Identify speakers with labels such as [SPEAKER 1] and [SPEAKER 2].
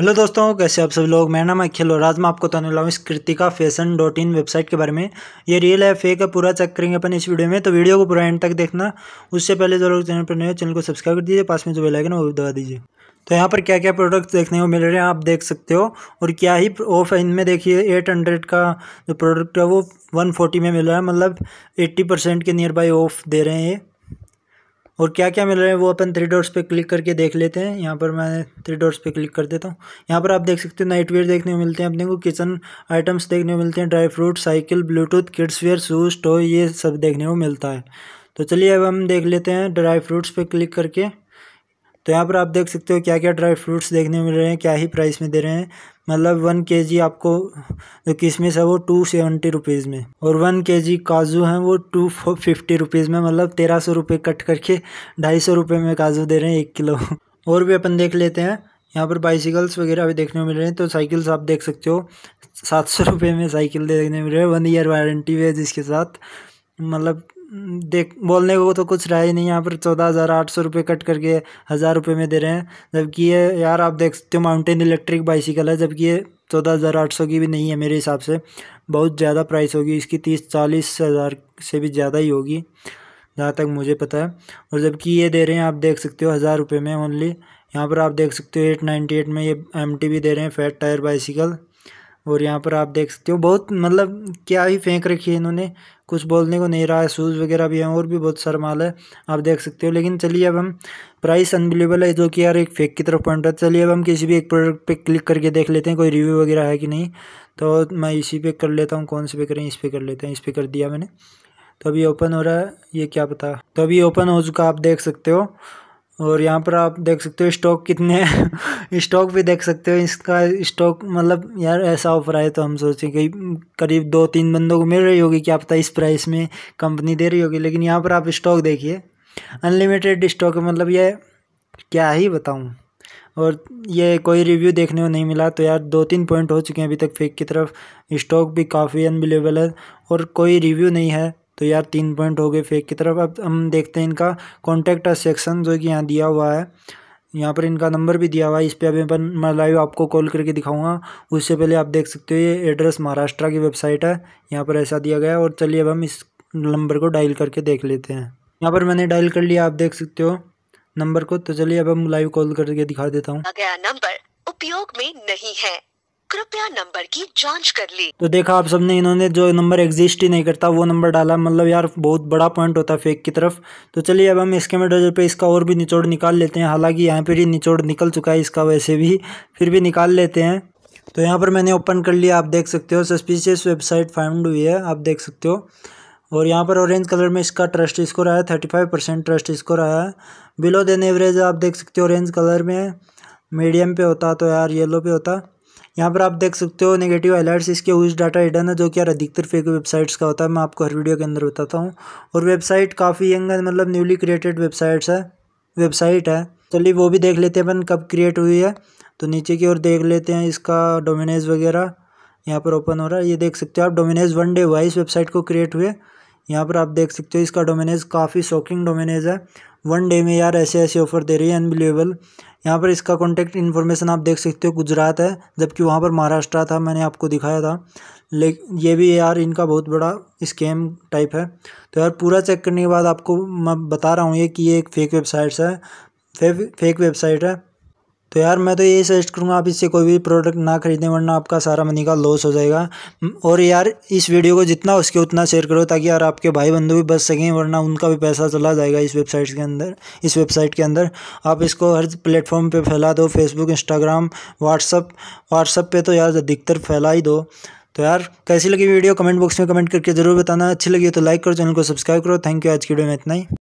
[SPEAKER 1] hello दोस्तों कैसे आप सब लोग मेरा नाम अखिल और आज मैं आपको बताने लाऊँ इस Kritika fashion dot in website के बारे में ये रियल है फेक है पूरा चेक करेंगे अपन इस वीडियो में तो वीडियो को पूरा एंड तक देखना उससे पहले जो लोग चैनल पर नए चैनल को सब्सक्राइब कर दीजिए पास में जो बेलाइकन आइकन वो भी दबा दीजिए तो यहाँ पर क्या क्या प्रोडक्ट देखने को मिल रहे हैं आप देख सकते हो और क्या ही ऑफ है इनमें देखिए एट हंड्रेड का जो प्रोडक्ट है वो वन फोर्टी में मिल रहा है मतलब एट्टी परसेंट के नियर बाई ऑफ दे रहे हैं ये और क्या क्या मिल रहा है वो अपन थ्री डॉट्स पे क्लिक करके देख लेते हैं यहाँ पर मैं थ्री डॉट्स पे क्लिक कर देता हूँ यहाँ पर आप देख सकते हो नाइट वेयर देखने को मिलते हैं अपने को किचन आइटम्स देखने को मिलते हैं dry fruit cycle bluetooth kids wear shoes toy ये सब देखने को मिलता है तो चलिए अब हम देख लेते हैं ड्राई फ्रूट्स पर क्लिक करके तो यहाँ पर आप देख सकते हो क्या क्या ड्राई फ्रूट्स देखने को मिल रहे हैं क्या ही प्राइस में दे रहे हैं मतलब वन के जी आपको जो किशमिश है वो टू सेवेंटी रुपीज़ में और वन के जी काजू हैं वो टू फिफ्टी रुपीज़ में मतलब तेरह सौ रुपये कट करके ढाई सौ रुपये में काजू दे रहे हैं एक किलो और भी अपन देख लेते हैं यहाँ पर बाइसिकल्स वगैरह भी देखने को मिल रहे हैं तो साइकिल्स आप देख सकते हो सात सौ रुपये में साइकिल देखने मिल रही है वन ईयर वारंटी भी है जिसके साथ मतलब देख बोलने को तो कुछ रहा ही नहीं यहाँ पर चौदह हज़ार आठ सौ रुपये कट करके हज़ार रुपये में दे रहे हैं जबकि ये यार आप देख सकते हो माउंटेन इलेक्ट्रिक बाइसिकल है जबकि ये चौदह हज़ार आठ सौ की भी नहीं है मेरे हिसाब से बहुत ज़्यादा प्राइस होगी इसकी तीस चालीस हज़ार से भी ज़्यादा ही होगी जहाँ तक मुझे पता है और जबकि ये दे रहे हैं आप देख सकते हो हज़ार रुपये में ओनली यहाँ पर आप देख सकते हो एट नाइन्टी एट में ये एम टी भी दे रहे हैं फैट टायर बाइसिकल और यहाँ पर आप देख सकते हो बहुत मतलब क्या ही फेंक रखी है इन्होंने कुछ बोलने को नहीं रहा है शूज़ वगैरह भी हैं और भी बहुत सारा माल है आप देख सकते हो लेकिन चलिए अब हम प्राइस अनबिलेबल है जो कि यार एक फेक की तरफ पॉइंट रहा है चलिए अब हम किसी भी एक प्रोडक्ट पे क्लिक करके देख लेते हैं कोई रिव्यू वगैरह है कि नहीं तो मैं इसी पे कर लेता हूँ कौन से पे करें इस पर कर लेते हैं इस पर कर दिया मैंने तो अभी ओपन हो रहा है ये क्या पता तो अभी ओपन हो चुका आप देख सकते हो और यहाँ पर आप देख सकते हो स्टॉक कितने स्टॉक भी देख सकते हो इसका स्टॉक मतलब यार ऐसा ऑफर आए तो हम सोचें कि करीब दो तीन बंदों को मिल रही होगी क्या पता तो इस प्राइस में कंपनी दे रही होगी लेकिन यहाँ पर आप स्टॉक देखिए अनलिमिटेड स्टॉक है मतलब ये क्या ही बताऊँ और ये कोई रिव्यू देखने को नहीं मिला तो यार दो तीन पॉइंट हो चुके हैं अभी तक फेक की तरफ स्टॉक भी काफ़ी अनबिलेबल है और कोई रिव्यू नहीं है तो यार तीन पॉइंट हो गए फेक की तरफ अब हम देखते हैं इनका कॉन्टैक्ट सेक्शन जो कि यहाँ दिया हुआ है यहाँ पर इनका नंबर भी दिया हुआ है इस पर अभी अपन मैं लाइव आपको कॉल करके दिखाऊंगा उससे पहले आप देख सकते हो ये एड्रेस महाराष्ट्र की वेबसाइट है यहाँ पर ऐसा दिया गया है और चलिए अब हम इस नंबर को डायल करके देख लेते हैं यहाँ पर मैंने डायल कर लिया आप देख सकते हो नंबर को तो चलिए अब हम लाइव कॉल करके दिखा देता हूँ नंबर उपयोग में नहीं है कृपया नंबर की जांच कर ले तो देखा आप सबने इन्होंने जो नंबर एग्जिस्ट ही नहीं करता वो नंबर डाला मतलब यार बहुत बड़ा पॉइंट होता है फेक की तरफ तो चलिए अब हम स्कैमर डजर पे इसका और भी निचोड़ निकाल लेते हैं हालांकि यहाँ पर ही निचोड़ निकल चुका है इसका वैसे भी फिर भी निकाल लेते हैं तो यहाँ पर मैंने ओपन कर लिया आप देख सकते हो सस्पिशियस वेबसाइट फाइंड हुई है आप देख सकते हो और यहाँ पर ऑरेंज कलर में इसका ट्रस्ट स्कोर आया thirty five percent trust score आया बिलो देन एवरेज आप देख सकते हो ऑरेंज कलर में मीडियम पे होता तो यार येलो पे होता यहाँ पर आप देख सकते हो नेगेटिव अलर्ट्स इसके उस डाटा हिडन है जो कि यार अधिकतर फेक वेबसाइट्स का होता है मैं आपको हर वीडियो के अंदर बताता हूँ और वेबसाइट काफ़ी यंग है मतलब न्यूली क्रिएटेड वेबसाइट्स है वेबसाइट है चलिए वो भी देख लेते हैं अपन कब क्रिएट हुई है तो नीचे की ओर देख लेते हैं इसका डोमिनेज वगैरह यहाँ पर ओपन हो रहा है ये देख सकते हो आप डोमिनेज वन डे हुआ इस वेबसाइट को क्रिएट हुए यहाँ पर आप देख सकते हो इसका डोमिनेज काफ़ी शॉकिंग डोमिनेज है वन डे में यार ऐसे ऐसे ऑफर दे रही है अनबिलीवेबल यहाँ पर इसका कॉन्टैक्ट इन्फॉर्मेशन आप देख सकते हो गुजरात है जबकि वहाँ पर महाराष्ट्र था मैंने आपको दिखाया था लेकिन ये भी यार इनका बहुत बड़ा स्कैम टाइप है तो यार पूरा चेक करने के बाद आपको मैं बता रहा हूँ ये कि ये एक फेक वेबसाइट्स है फेक वेबसाइट है तो यार मैं तो यही सजेस्ट करूँगा आप इससे कोई भी प्रोडक्ट ना खरीदें वरना आपका सारा मनी का लॉस हो जाएगा और यार इस वीडियो को जितना उसके उतना शेयर करो ताकि यार आपके भाई बंधु भी बच सकें वरना उनका भी पैसा चला जाएगा इस वेबसाइट के अंदर इस वेबसाइट के अंदर आप इसको हर प्लेटफॉर्म पर फैला दो फेसबुक इंस्टाग्राम व्हाट्सअप व्हाट्सअप पर तो यार अधिकतर फैला ही दो तो यार कैसी लगी वीडियो कमेंट बॉक्स में कमेंट करके ज़रूर बताना अच्छी लगी तो लाइक करो चैनल को सब्सक्राइब करो थैंक यू आज की वीडियो में इतना ही